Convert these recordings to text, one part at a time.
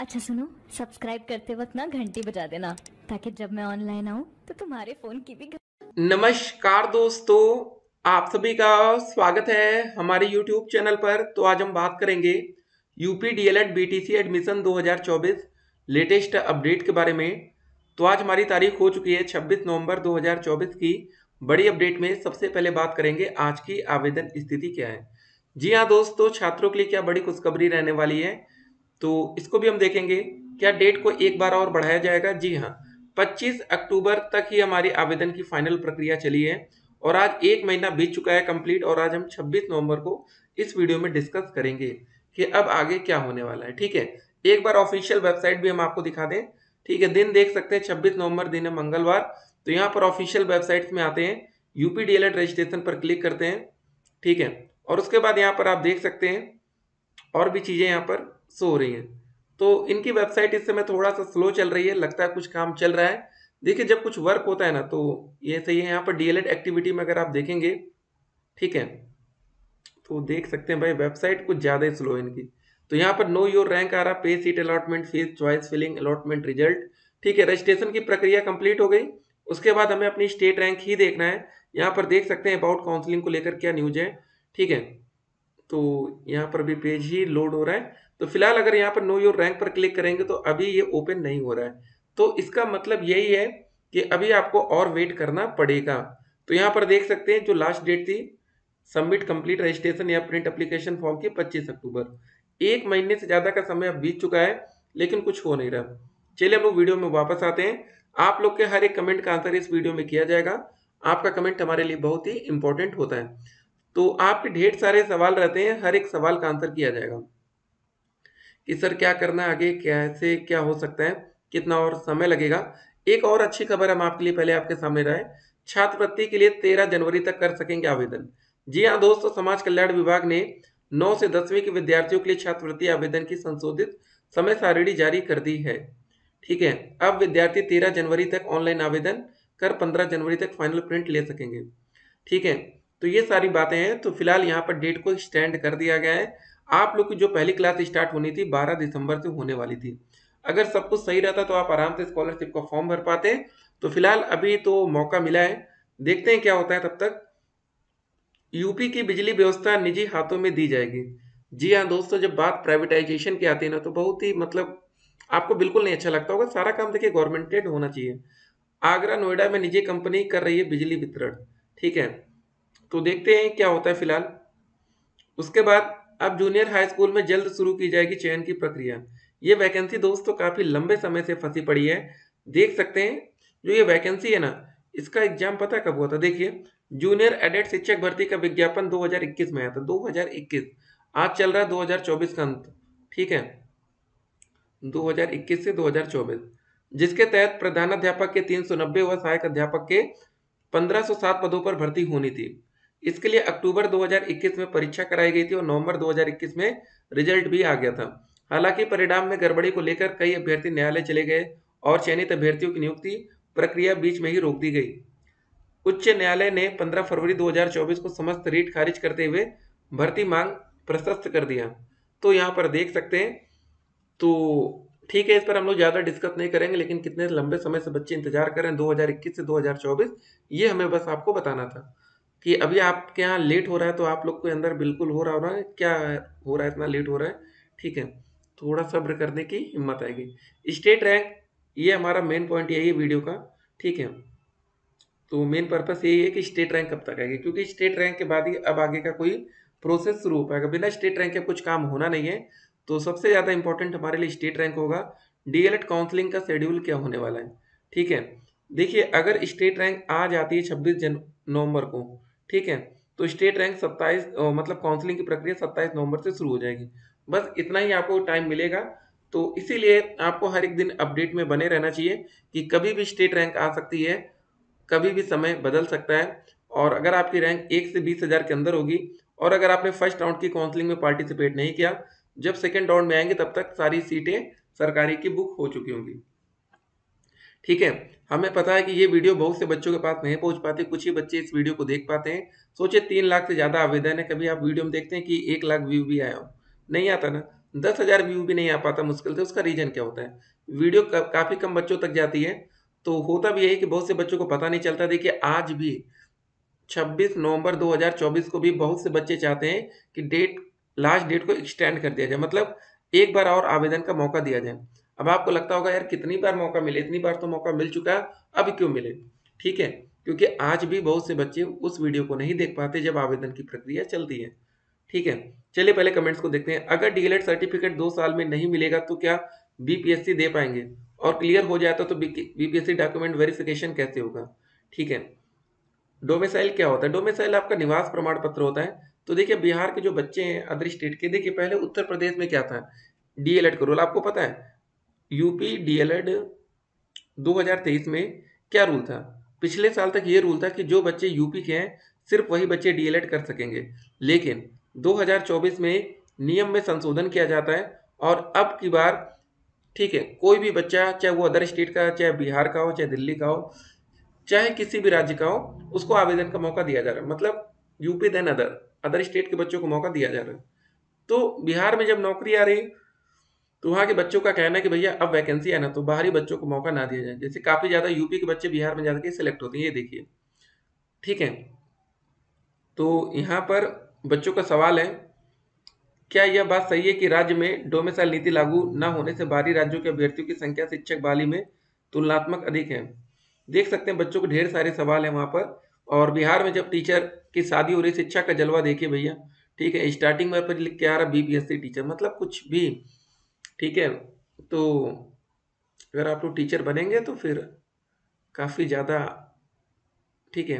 अच्छा सुनो सब्सक्राइब करते वक्त ना घंटी बजा देना ताकि जब मैं ऑनलाइन आऊँ तो तुम्हारे फोन की भी नमस्कार दोस्तों आप सभी का स्वागत है हमारे YouTube चैनल पर तो आज हम बात करेंगे UP DElEd BTC admission 2024 latest update के बारे में तो आज हमारी तारीख हो चुकी है 26 नवंबर 2024 की बड़ी अपडेट में सबसे पहले बात करेंगे आज की आवेदन स्थिति क्या है जी हाँ दोस्तों छात्रों के लिए क्या बड़ी खुशखबरी रहने वाली है तो इसको भी हम देखेंगे क्या डेट को एक बार और बढ़ाया जाएगा जी हाँ 25 अक्टूबर तक ही हमारी आवेदन की फाइनल प्रक्रिया चली है और आज एक महीना बीत चुका है कंप्लीट और आज हम 26 नवंबर को इस वीडियो में डिस्कस करेंगे कि अब आगे क्या होने वाला है ठीक है एक बार ऑफिशियल वेबसाइट भी हम आपको दिखा दें ठीक है दिन देख सकते हैं छब्बीस नवंबर दिन है मंगलवार तो यहाँ पर ऑफिशियल वेबसाइट्स में आते हैं यूपी डीएलएड रजिस्ट्रेशन पर क्लिक करते हैं ठीक है और उसके बाद यहाँ पर आप देख सकते हैं और भी चीज़ें यहाँ पर शो हो रही हैं तो इनकी वेबसाइट इस समय थोड़ा सा स्लो चल रही है लगता है कुछ काम चल रहा है देखिए जब कुछ वर्क होता है ना तो ये सही है यहाँ पर डी एक्टिविटी में अगर आप देखेंगे ठीक है तो देख सकते हैं भाई वेबसाइट कुछ ज़्यादा ही स्लो है इनकी तो यहाँ पर नो योर रैंक आ रहा पे seat allotment fees choice filling allotment result ठीक है रजिस्ट्रेशन की प्रक्रिया कंप्लीट हो गई उसके बाद हमें अपनी स्टेट रैंक ही देखना है यहाँ पर देख सकते हैं अबाउट काउंसलिंग को लेकर क्या न्यूज है ठीक है तो यहाँ पर भी पेज ही लोड हो रहा है तो फिलहाल अगर यहाँ पर नो योर रैंक पर क्लिक करेंगे तो अभी ये ओपन नहीं हो रहा है तो इसका मतलब यही है कि अभी आपको और वेट करना पड़ेगा तो यहाँ पर देख सकते हैं जो लास्ट डेट थी सबमिट कंप्लीट रजिस्ट्रेशन या प्रिंट अप्लीकेशन फॉर्म की पच्चीस अक्टूबर एक महीने से ज़्यादा का समय अब बीत चुका है लेकिन कुछ हो नहीं रहा चलिए हम लोग वीडियो में वापस आते हैं आप लोग के हर एक कमेंट का आंसर इस वीडियो में किया जाएगा आपका कमेंट हमारे लिए बहुत ही इंपॉर्टेंट होता है तो आपके ढेर सारे सवाल रहते हैं हर एक सवाल का आंसर किया जाएगा कि सर क्या करना है आगे कैसे क्या हो सकता है कितना और समय लगेगा एक और अच्छी खबर हम आपके लिए पहले आपके सामने रहे छात्रवृत्ति के लिए तेरह जनवरी तक कर सकेंगे आवेदन जी हाँ दोस्तों समाज कल्याण विभाग ने नौ से दसवीं के विद्यार्थियों के लिए छात्रवृत्ति आवेदन की संशोधित समय सारिणी जारी कर दी है ठीक है अब विद्यार्थी तेरह जनवरी तक ऑनलाइन आवेदन कर पंद्रह जनवरी तक फाइनल प्रिंट ले सकेंगे ठीक है तो ये सारी बातें हैं तो फिलहाल यहाँ पर डेट को एक्सटेंड कर दिया गया है आप लोग की जो पहली क्लास स्टार्ट होनी थी 12 दिसंबर से होने वाली थी अगर सब कुछ सही रहता तो आप आराम से स्कॉलरशिप का फॉर्म भर पाते तो फिलहाल अभी तो मौका मिला है देखते हैं क्या होता है तब तक यूपी की बिजली व्यवस्था निजी हाथों में दी जाएगी जी हाँ दोस्तों जब बात प्राइवेटाइजेशन की आती है ना तो बहुत ही मतलब आपको बिल्कुल नहीं अच्छा लगता होगा सारा काम देखिए गवर्नमेंटेड होना चाहिए आगरा नोएडा में निजी कंपनी कर रही है बिजली वितरण ठीक है तो देखते हैं क्या होता है फिलहाल उसके बाद अब जूनियर हाई स्कूल में जल्द शुरू की जाएगी चयन की प्रक्रिया ये वैकेंसी दोस्तों काफ़ी लंबे समय से फंसी पड़ी है देख सकते हैं जो ये वैकेंसी है ना इसका एग्जाम पता कब हुआ था देखिए जूनियर एडेड शिक्षक भर्ती का विज्ञापन 2021 में आया था 2021 आज चल रहा है 2024 का अंत ठीक है 2021 से 2024 जिसके तहत प्रधानाध्यापक के तीन सौ नब्बे व सहायक अध्यापक के पंद्रह पदों पर भर्ती होनी थी इसके लिए अक्टूबर 2021 में परीक्षा कराई गई थी और नवंबर 2021 में रिजल्ट भी आ गया था हालांकि परिणाम में गड़बड़ी को लेकर कई अभ्यर्थी न्यायालय चले गए और चयनित अभ्यर्थियों की नियुक्ति प्रक्रिया बीच में ही रोक दी गई उच्च न्यायालय ने 15 फरवरी 2024 को समस्त रीट खारिज करते हुए भर्ती मांग प्रशस्त कर दिया तो यहाँ पर देख सकते हैं तो ठीक है इस पर हम लोग ज़्यादा डिस्कस नहीं करेंगे लेकिन कितने लंबे समय से बच्चे इंतजार कर रहे हैं 2021 से 2024 ये हमें बस आपको बताना था कि अभी आपके यहाँ लेट हो रहा है तो आप लोग के अंदर बिल्कुल हो रहा हो रहा है क्या हो रहा है इतना लेट हो रहा है ठीक है थोड़ा सब्र करने की हिम्मत आएगी स्टेट रैंक ये हमारा मेन पॉइंट यही है वीडियो का ठीक है तो मेन पर्पस यही है कि स्टेट रैंक कब तक आएगी क्योंकि स्टेट रैंक के बाद ही अब आगे का कोई प्रोसेस शुरू हो पाएगा बिना स्टेट रैंक के कुछ काम होना नहीं है तो सबसे ज़्यादा इंपॉर्टेंट हमारे लिए स्टेट रैंक होगा डीएलएड काउंसलिंग का शेड्यूल क्या होने वाला है ठीक है देखिए अगर स्टेट रैंक आ जाती है छब्बीस जन नवंबर को ठीक है तो स्टेट रैंक सत्ताईस मतलब काउंसलिंग की प्रक्रिया सत्ताईस नवंबर से शुरू हो जाएगी बस इतना ही आपको टाइम मिलेगा तो इसीलिए आपको हर एक दिन अपडेट में बने रहना चाहिए कि कभी भी स्टेट रैंक आ सकती है कभी भी समय बदल सकता है और अगर आपकी रैंक एक से बीस हज़ार के अंदर होगी और अगर आपने फर्स्ट राउंड की काउंसलिंग में पार्टिसिपेट नहीं किया जब सेकेंड राउंड में आएंगे तब तक सारी सीटें सरकारी की बुक हो चुकी होंगी ठीक है हमें पता है कि ये वीडियो बहुत से बच्चों के पास नहीं पहुंच पाती कुछ ही बच्चे इस वीडियो को देख पाते हैं सोचिए तीन लाख से ज़्यादा आवेदन है कभी आप वीडियो में देखते हैं कि एक लाख व्यू भी आया हो नहीं आता ना दस हज़ार व्यू भी नहीं आ पाता मुश्किल से उसका रीज़न क्या होता है वीडियो का, काफ़ी कम बच्चों तक जाती है तो होता भी यही कि बहुत से बच्चों को पता नहीं चलता देखिए आज भी छब्बीस नवंबर दो को भी बहुत से बच्चे चाहते हैं कि डेट लास्ट डेट को एक्सटेंड कर दिया जाए मतलब एक बार और आवेदन का मौका दिया जाए अब आपको लगता होगा यार कितनी बार मौका मिले इतनी बार तो मौका मिल चुका है अब क्यों मिले ठीक है क्योंकि आज भी बहुत से बच्चे उस वीडियो को नहीं देख पाते जब आवेदन की प्रक्रिया चलती है ठीक है चलिए पहले कमेंट्स को देखते हैं अगर डीएलएड सर्टिफिकेट दो साल में नहीं मिलेगा तो क्या बीपीएससी दे पाएंगे और क्लियर हो जाता तो बीपीएससी डॉक्यूमेंट वेरिफिकेशन कैसे होगा ठीक है डोमेसाइल क्या होता है डोमेसाइल आपका निवास प्रमाण पत्र होता है तो देखिये बिहार के जो बच्चे हैं अदर स्टेट के देखिए पहले उत्तर प्रदेश में क्या था डीएलएड का रोल आपको पता है यूपी डीएलएड 2023 में क्या रूल था पिछले साल तक ये रूल था कि जो बच्चे यूपी के हैं सिर्फ वही बच्चे डीएलएड कर सकेंगे लेकिन 2024 में नियम में संशोधन किया जाता है और अब की बार ठीक है कोई भी बच्चा चाहे वो अदर स्टेट का चाहे बिहार का हो चाहे दिल्ली का हो चाहे किसी भी राज्य का हो उसको आवेदन का मौका दिया जा रहा है मतलब UP then other other state के बच्चों को मौका दिया जा रहा है तो बिहार में जब नौकरी आ रही तो वहाँ के बच्चों का कहना है कि भैया अब वैकेंसी है ना तो बाहरी बच्चों को मौका ना दिया जाए जैसे काफ़ी ज़्यादा यूपी के बच्चे बिहार में जाकर के सिलेक्ट होते हैं ये देखिए ठीक है तो यहाँ पर बच्चों का सवाल है क्या यह बात सही है कि राज्य में डोमिसाइल नीति लागू न होने से बाहरी राज्यों के अभ्यर्थियों की संख्या शिक्षक बाली में तुलनात्मक अधिक है देख सकते हैं बच्चों के ढेर सारे सवाल हैं वहाँ पर और बिहार में जब टीचर की शादी हो रही शिक्षा का जलवा देखिए भैया ठीक है स्टार्टिंग में पर लिख के आ रहा बीपीएससी टीचर मतलब कुछ भी ठीक है तो अगर आप लोग टीचर बनेंगे तो फिर काफ़ी ज़्यादा ठीक है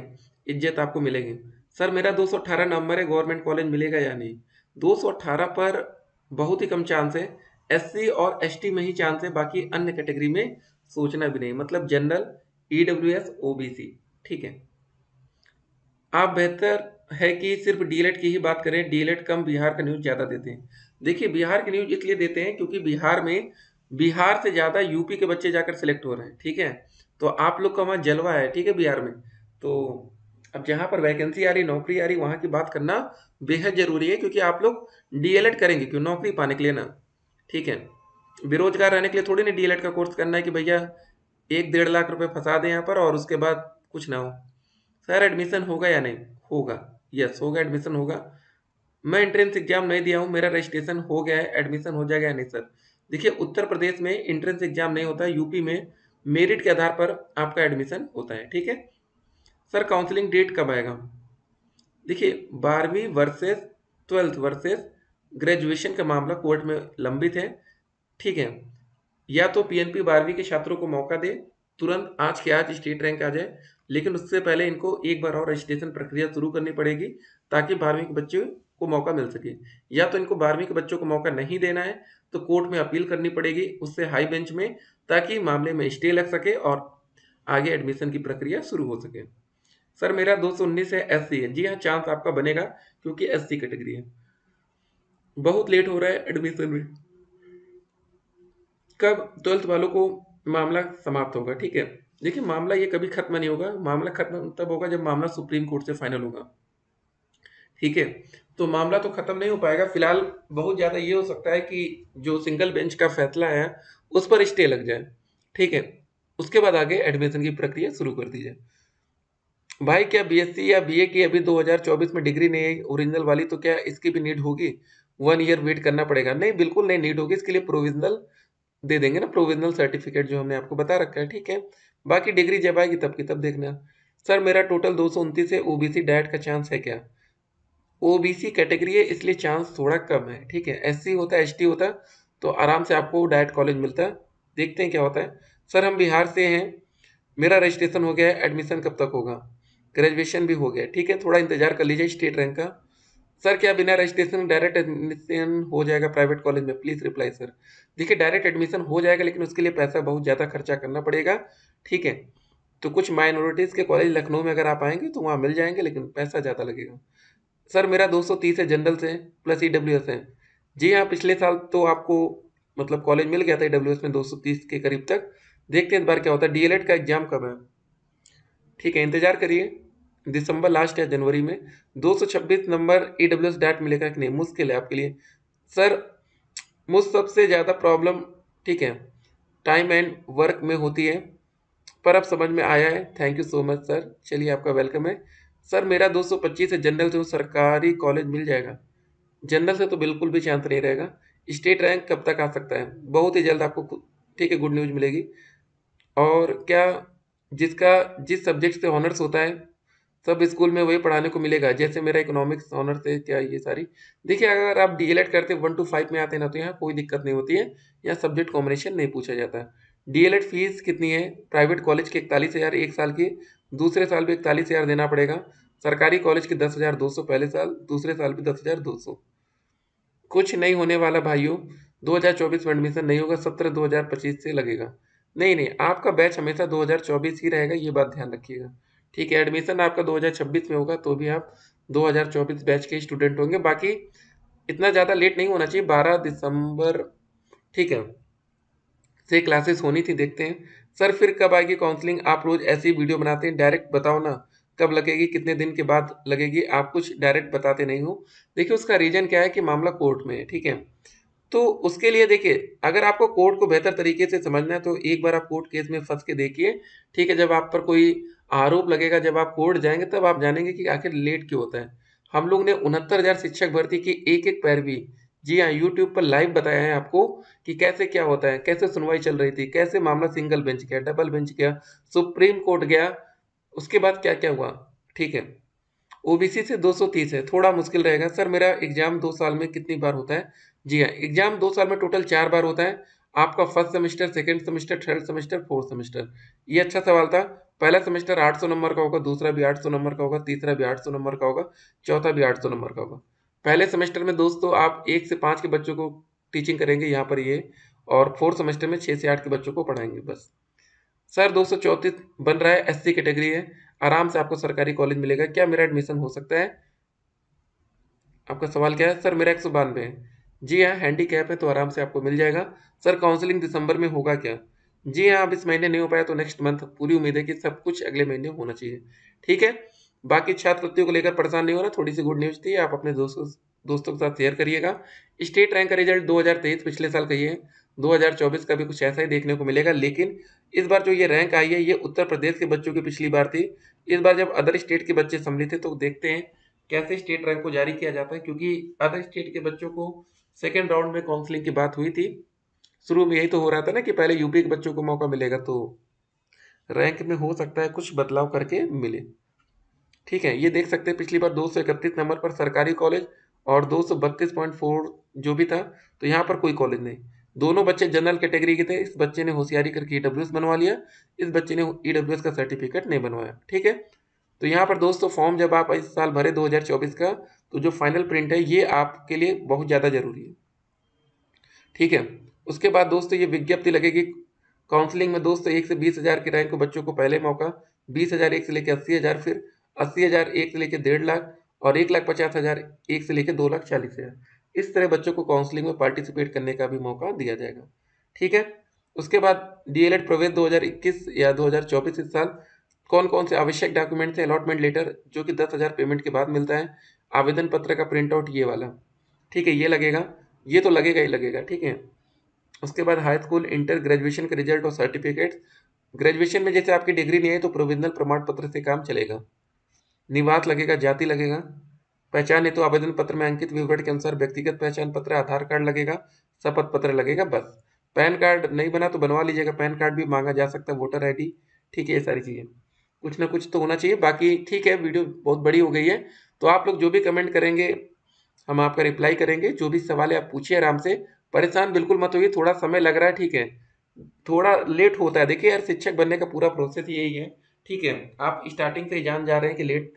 इज्जत आपको मिलेगी सर मेरा 218 नंबर है गवर्नमेंट कॉलेज मिलेगा या नहीं 218 पर बहुत ही कम चांस है एससी और एसटी में ही चांस है बाकी अन्य कैटेगरी में सोचना भी नहीं मतलब general E W S O B C ठीक है आप बेहतर है कि सिर्फ डीलेट e की ही बात करें डीलेट e कम बिहार का न्यूज़ ज़्यादा देते हैं देखिए बिहार की न्यूज़ इसलिए देते हैं क्योंकि बिहार में बिहार से ज़्यादा यूपी के बच्चे जाकर सेलेक्ट हो रहे हैं ठीक है तो आप लोग का वहाँ जलवा है ठीक है बिहार में तो अब जहाँ पर वैकेंसी आ रही नौकरी आ रही वहाँ की बात करना बेहद ज़रूरी है क्योंकि आप लोग डीएलएड e करेंगे क्यों नौकरी पाने के लिए ना ठीक है बेरोजगार रहने के लिए थोड़ी ना डीएलएड का कोर्स करना है कि भैया एक डेढ़ लाख रुपए फंसा दें यहाँ पर और उसके बाद कुछ ना हो सर एडमिशन होगा या नहीं होगा यस होगा एडमिशन होगा मैं एंट्रेंस एग्जाम नहीं दिया हूँ मेरा रजिस्ट्रेशन हो गया है एडमिशन हो जाएगा नहीं सर देखिए उत्तर प्रदेश में एंट्रेंस एग्जाम नहीं होता यूपी में मेरिट के आधार पर आपका एडमिशन होता है ठीक है सर काउंसलिंग डेट कब आएगा देखिए बारहवीं वर्सेस ट्वेल्थ वर्सेस ग्रेजुएशन का मामला कोर्ट में लंबित है ठीक है या तो पीएनपी बारहवीं के छात्रों को मौका दे तुरंत आज के आज स्टेट रैंक आ जाए लेकिन उससे पहले इनको एक बार और रजिस्ट्रेशन प्रक्रिया शुरू करनी पड़ेगी ताकि बारहवीं के बच्चे को मौका मिल सके या तो इनको बारहवीं के बच्चों को मौका नहीं देना है तो कोर्ट में अपील करनी पड़ेगी उससे हाई बेंच में ताकि मामले में स्टे लग सके और आगे एडमिशन की प्रक्रिया शुरू हो सके सर मेरा दो सौ उन्नीस है एस है जी हाँ चांस आपका बनेगा क्योंकि एस सी कैटेगरी है बहुत लेट हो रहा है एडमिशन में कब ट्वेल्थ वालों को मामला समाप्त होगा ठीक है देखिए मामला ये कभी खत्म नहीं होगा मामला खत्म तब होगा जब मामला सुप्रीम कोर्ट से फाइनल होगा ठीक है तो मामला तो खत्म नहीं हो पाएगा फिलहाल बहुत ज़्यादा ये हो सकता है कि जो सिंगल बेंच का फैसला है उस पर स्टे लग जाए ठीक है उसके बाद आगे एडमिशन की प्रक्रिया शुरू कर दी जाए भाई क्या बीएससी या बीए की अभी 2024 में डिग्री नहीं है ओरिजिनल वाली तो क्या इसकी भी नीड होगी वन ईयर वेट करना पड़ेगा नहीं बिल्कुल नहीं नीड होगी इसके लिए प्रोविजनल दे देंगे ना प्रोविजनल सर्टिफिकेट जो हमने आपको बता रखा है ठीक है बाकी डिग्री जब आएगी तब की तब देखना सर मेरा टोटल दो सौ उनतीस है ओ बी सी डाइट का चांस है क्या ओ बी सी कैटेगरी है इसलिए चांस थोड़ा कम है ठीक है एस सी होता एस टी होता तो आराम से आपको डाइट कॉलेज मिलता देखते हैं क्या होता है सर हम बिहार से हैं मेरा रजिस्ट्रेशन हो गया है एडमिशन कब तक होगा ग्रेजुएशन भी हो गया ठीक है थोड़ा इंतजार कर लीजिए स्टेट रैंक का सर क्या बिना रजिस्ट्रेशन डायरेक्ट एडमिशन हो जाएगा प्राइवेट कॉलेज में प्लीज़ रिप्लाई सर देखिए डायरेक्ट एडमिशन हो जाएगा लेकिन उसके लिए पैसा बहुत ज़्यादा खर्चा करना पड़ेगा ठीक है तो कुछ माइनॉरिटीज़ के कॉलेज लखनऊ में अगर आप आएंगे तो वहाँ मिल जाएंगे लेकिन पैसा ज़्यादा लगेगा सर मेरा दो सौ तीस है जनरल से प्लस ई डब्ल्यू एस है जी हाँ पिछले साल तो आपको मतलब कॉलेज मिल गया था ई डब्ल्यू एस में दो सौ तीस के करीब तक देखते हैं इस बार क्या होता है डी एल एड का एग्ज़ाम कब है ठीक है इंतज़ार करिए दिसंबर लास्ट है जनवरी में दो नंबर ई डब्ल्यू एस डाट मिलेगा कि नहीं मुश्किल है आपके लिए सर मुझ सबसे ज़्यादा प्रॉब्लम ठीक है टाइम एंड वर्क में होती है पर अब समझ में आया है thank you so much sir चलिए आपका वेलकम है सर मेरा 225 है जनरल से सरकारी कॉलेज मिल जाएगा जनरल से तो बिल्कुल भी चांस नहीं रहेगा स्टेट रैंक कब तक आ सकता है बहुत ही जल्द आपको ठीक है गुड न्यूज़ मिलेगी और क्या जिसका जिस सब्जेक्ट से ऑनर्स होता है सब स्कूल में वही पढ़ाने को मिलेगा जैसे मेरा इकोनॉमिक्स ऑनर्स है क्या ये सारी देखिए अगर आप डी करते वन टू फाइव में आते हैं ना तो यहाँ कोई दिक्कत नहीं होती है यहाँ सब्जेक्ट कॉम्बिनेशन नहीं पूछा जाता है डीएलएड फीस कितनी है प्राइवेट कॉलेज की इकतालीस हज़ार एक साल की दूसरे साल भी इकतालीस हज़ार देना पड़ेगा सरकारी कॉलेज की दस हज़ार दो सौ पहले साल दूसरे साल भी दस हज़ार दो सौ कुछ नहीं होने वाला भाइयों दो हज़ार चौबीस में एडमिशन नहीं होगा सत्रह दो हज़ार पच्चीस से लगेगा नहीं नहीं आपका बैच हमेशा दो हज़ार चौबीस ही रहेगा ये बात ध्यान रखिएगा ठीक है एडमिशन आपका दो हज़ार छब्बीस में होगा तो भी आप दो हज़ार चौबीस बैच के स्टूडेंट होंगे बाकी इतना ज़्यादा लेट नहीं होना चाहिए बारह दिसंबर ठीक है से क्लासेस होनी थी देखते हैं सर फिर कब आएगी काउंसलिंग आप रोज़ ऐसी वीडियो बनाते हैं डायरेक्ट बताओ ना कब लगेगी कितने दिन के बाद लगेगी आप कुछ डायरेक्ट बताते नहीं हो देखिए उसका रीज़न क्या है कि मामला कोर्ट में है ठीक है तो उसके लिए देखिए अगर आपको कोर्ट को बेहतर तरीके से समझना है तो एक बार आप कोर्ट केस में फंस के देखिए ठीक है जब आप पर कोई आरोप लगेगा जब आप कोर्ट जाएंगे तब आप जानेंगे कि आखिर लेट क्यों होता है हम लोग ने उनहत्तर हज़ार शिक्षक भर्ती की एक एक पैरवी जी हाँ यूट्यूब पर लाइव बताया है आपको कि कैसे क्या होता है कैसे सुनवाई चल रही थी कैसे मामला सिंगल बेंच गया डबल बेंच गया सुप्रीम कोर्ट गया उसके बाद क्या क्या हुआ ठीक है ओबीसी से 230 है थोड़ा मुश्किल रहेगा सर मेरा एग्जाम दो साल में कितनी बार होता है जी हाँ एग्जाम दो साल में टोटल चार बार होता है आपका first semester second semester third semester fourth semester ये अच्छा सवाल था पहला सेमेस्टर 800 नंबर का होगा दूसरा भी 800 नंबर का होगा तीसरा भी 800 नंबर का होगा चौथा भी 800 नंबर का होगा पहले सेमेस्टर में दोस्तों आप एक से पाँच के बच्चों को टीचिंग करेंगे यहाँ पर ये और फोर्थ सेमेस्टर में छः से आठ के बच्चों को पढ़ाएंगे बस सर दो सौ बन रहा है एस कैटेगरी है आराम से आपको सरकारी कॉलेज मिलेगा क्या मेरा एडमिशन हो सकता है आपका सवाल क्या है सर मेरा एक सौ बानवे है जी हाँ हैंडी कैप है तो आराम से आपको मिल जाएगा सर काउंसलिंग दिसंबर में होगा क्या जी हाँ अब इस महीने नहीं हो पाया तो नेक्स्ट मंथ पूरी उम्मीद है कि सब कुछ अगले महीने होना चाहिए ठीक है बाकी छात्रवृत्तियों को लेकर परेशान नहीं होना थोड़ी सी गुड न्यूज़ थी आप अपने दोस्तों दोस्तों के साथ शेयर करिएगा स्टेट रैंक का रिजल्ट 2023 पिछले साल का ही है 2024 का भी कुछ ऐसा ही देखने को मिलेगा लेकिन इस बार जो ये रैंक आई है ये उत्तर प्रदेश के बच्चों की पिछली बार थी इस बार जब अदर स्टेट के बच्चे सम्मिलित थे तो देखते हैं कैसे स्टेट रैंक को जारी किया जाता है क्योंकि अदर स्टेट के बच्चों को सेकेंड राउंड में काउंसलिंग की बात हुई थी शुरू में यही तो हो रहा था ना कि पहले यूपी के बच्चों को मौका मिलेगा तो रैंक में हो सकता है कुछ बदलाव करके मिले ठीक है ये देख सकते हैं पिछली बार दो नंबर पर सरकारी कॉलेज और दो जो भी था तो यहाँ पर कोई कॉलेज नहीं दोनों बच्चे जनरल कैटेगरी के थे इस बच्चे ने होशियारी करके ई e बनवा लिया इस बच्चे ने ई e का सर्टिफिकेट नहीं बनवाया ठीक है तो यहाँ पर दोस्तों फॉर्म जब आप इस साल भरे 2024 का तो जो फाइनल प्रिंट है ये आपके लिए बहुत ज़्यादा ज़रूरी है ठीक है उसके बाद दोस्तों ये विज्ञप्ति लगेगी काउंसलिंग में दोस्तों एक से बीस हज़ार की रैंक को बच्चों को पहले मौका बीस हज़ार एक से लेकर अस्सी हज़ार फिर अस्सी हज़ार एक से लेकर डेढ़ लाख और एक लाख पचास हज़ार एक से लेकर दो लाख चालीस हज़ार इस तरह बच्चों को काउंसलिंग में पार्टिसिपेट करने का भी मौका दिया जाएगा ठीक है उसके बाद डीएलएड प्रवेश 2021 या 2024 इस साल कौन कौन से आवश्यक डॉक्यूमेंट थे अलॉटमेंट लेटर जो कि दस हज़ार पेमेंट के बाद मिलता है आवेदन पत्र का प्रिंट आउट ये वाला ठीक है ये लगेगा ये तो लगेगा ही लगेगा ठीक है उसके बाद हाई स्कूल इंटर ग्रेजुएशन का रिजल्ट और सर्टिफिकेट ग्रेजुएशन में जैसे आपकी डिग्री नहीं है तो प्रोविजनल प्रमाण पत्र से काम चलेगा निवास लगेगा जाति लगेगा पहचान हेतु तो आवेदन पत्र में अंकित विवरण के अनुसार व्यक्तिगत पहचान पत्र आधार कार्ड लगेगा शपथ पत्र लगेगा बस पैन कार्ड नहीं बना तो बनवा लीजिएगा पैन कार्ड भी मांगा जा सकता है वोटर आईडी ठीक है ये सारी चीज़ें कुछ ना कुछ तो होना चाहिए बाकी ठीक है वीडियो बहुत बड़ी हो गई है तो आप लोग जो भी कमेंट करेंगे हम आपका रिप्लाई करेंगे जो भी सवाल है आप पूछिए आराम से परेशान बिल्कुल मत होइए थोड़ा समय लग रहा है ठीक है थोड़ा लेट होता है देखिए यार शिक्षक बनने का पूरा प्रोसेस यही है ठीक है आप स्टार्टिंग से जान जा रहे हैं कि लेट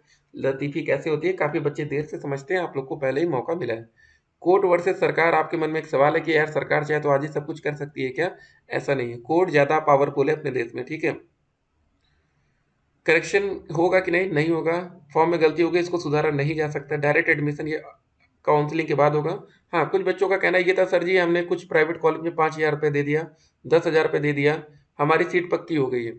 लतीफ़ी कैसे होती है काफ़ी बच्चे देर से समझते हैं आप लोग को पहले ही मौका मिला है कोर्ट वर्सेज सरकार आपके मन में एक सवाल है कि यार सरकार चाहे तो आज ही सब कुछ कर सकती है क्या ऐसा नहीं है कोर्ट ज़्यादा पावरफुल है अपने देश में ठीक है करेक्शन होगा कि नहीं नहीं होगा फॉर्म में गलती होगी इसको सुधारा नहीं जा सकता डायरेक्ट एडमिशन ये काउंसलिंग के बाद होगा हाँ कुछ बच्चों का कहना ये था सर जी हमने कुछ प्राइवेट कॉलेज में पाँच हज़ार रुपये दे दिया दस हज़ार रुपये दे दिया हमारी सीट पक्की हो गई है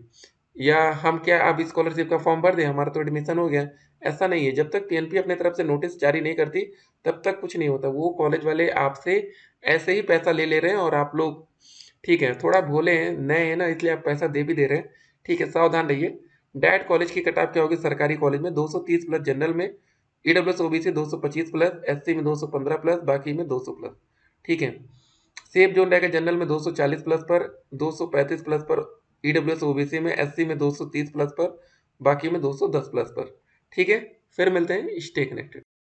या हम क्या अब स्कॉलरशिप का फॉर्म भर दें हमारा तो एडमिशन हो गया ऐसा नहीं है जब तक पीएनपी अपने तरफ से नोटिस जारी नहीं करती तब तक कुछ नहीं होता वो कॉलेज वाले आपसे ऐसे ही पैसा ले ले रहे हैं और आप लोग ठीक है थोड़ा भोले हैं नए हैं ना इसलिए आप पैसा दे भी दे रहे हैं ठीक है सावधान रहिए डायरेक्ट कॉलेज की कटाप क्या होगी सरकारी कॉलेज में दो प्लस जनरल में E W S O B C दो प्लस एस में पंद्रह प्लस बाकी में सौ प्लस ठीक है सेफ जोन रहेगा जनरल में 240 प्लस पर 235 प्लस पर E W S O B C में एस सी में 230 प्लस पर बाकी में 210 प्लस पर ठीक है फिर मिलते हैं स्टे कनेक्टेड